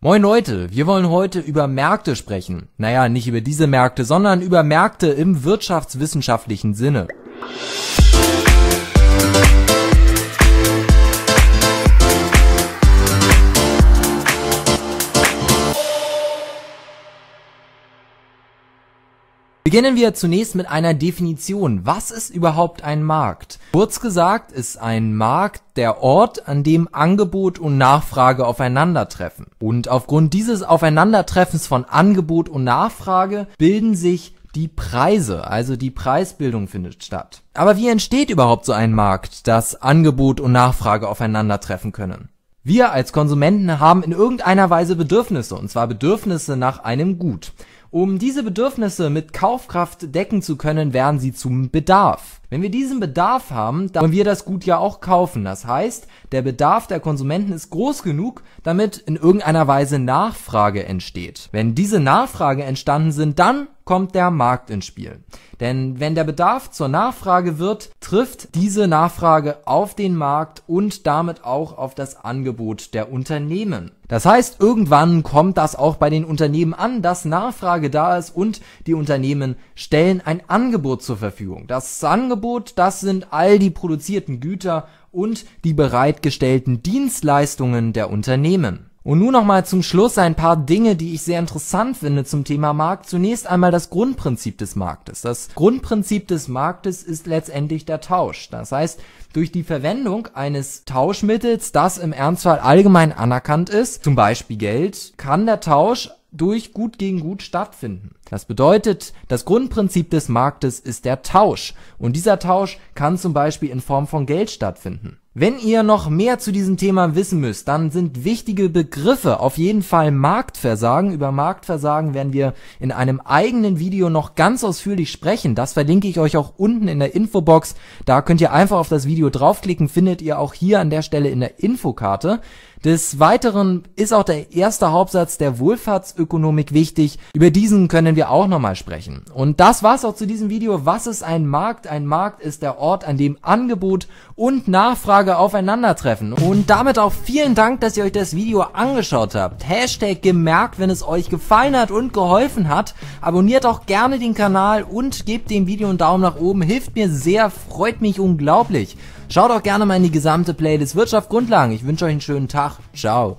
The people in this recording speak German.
Moin Leute, wir wollen heute über Märkte sprechen. Naja, nicht über diese Märkte, sondern über Märkte im wirtschaftswissenschaftlichen Sinne. Beginnen wir zunächst mit einer Definition. Was ist überhaupt ein Markt? Kurz gesagt ist ein Markt der Ort, an dem Angebot und Nachfrage aufeinandertreffen. Und aufgrund dieses Aufeinandertreffens von Angebot und Nachfrage bilden sich die Preise, also die Preisbildung findet statt. Aber wie entsteht überhaupt so ein Markt, dass Angebot und Nachfrage aufeinandertreffen können? Wir als Konsumenten haben in irgendeiner Weise Bedürfnisse, und zwar Bedürfnisse nach einem Gut. Um diese Bedürfnisse mit Kaufkraft decken zu können, werden sie zum Bedarf. Wenn wir diesen Bedarf haben, dann wollen wir das Gut ja auch kaufen. Das heißt, der Bedarf der Konsumenten ist groß genug, damit in irgendeiner Weise Nachfrage entsteht. Wenn diese Nachfrage entstanden sind, dann kommt der Markt ins Spiel. Denn wenn der Bedarf zur Nachfrage wird, trifft diese Nachfrage auf den Markt und damit auch auf das Angebot der Unternehmen. Das heißt, irgendwann kommt das auch bei den Unternehmen an, dass Nachfrage da ist und die Unternehmen stellen ein Angebot zur Verfügung. Das Angebot, das sind all die produzierten Güter und die bereitgestellten Dienstleistungen der Unternehmen. Und nun nochmal zum Schluss ein paar Dinge, die ich sehr interessant finde zum Thema Markt. Zunächst einmal das Grundprinzip des Marktes. Das Grundprinzip des Marktes ist letztendlich der Tausch. Das heißt, durch die Verwendung eines Tauschmittels, das im Ernstfall allgemein anerkannt ist, zum Beispiel Geld, kann der Tausch durch Gut gegen Gut stattfinden. Das bedeutet, das Grundprinzip des Marktes ist der Tausch. Und dieser Tausch kann zum Beispiel in Form von Geld stattfinden. Wenn ihr noch mehr zu diesem Thema wissen müsst, dann sind wichtige Begriffe auf jeden Fall Marktversagen. Über Marktversagen werden wir in einem eigenen Video noch ganz ausführlich sprechen. Das verlinke ich euch auch unten in der Infobox. Da könnt ihr einfach auf das Video draufklicken, findet ihr auch hier an der Stelle in der Infokarte. Des Weiteren ist auch der erste Hauptsatz der Wohlfahrtsökonomik wichtig. Über diesen können wir auch nochmal sprechen. Und das war's auch zu diesem Video. Was ist ein Markt? Ein Markt ist der Ort, an dem Angebot und Nachfrage Tage aufeinandertreffen. Und damit auch vielen Dank, dass ihr euch das Video angeschaut habt. Hashtag gemerkt, wenn es euch gefallen hat und geholfen hat. Abonniert auch gerne den Kanal und gebt dem Video einen Daumen nach oben. Hilft mir sehr, freut mich unglaublich. Schaut auch gerne mal in die gesamte Playlist Wirtschaft Grundlagen. Ich wünsche euch einen schönen Tag. Ciao.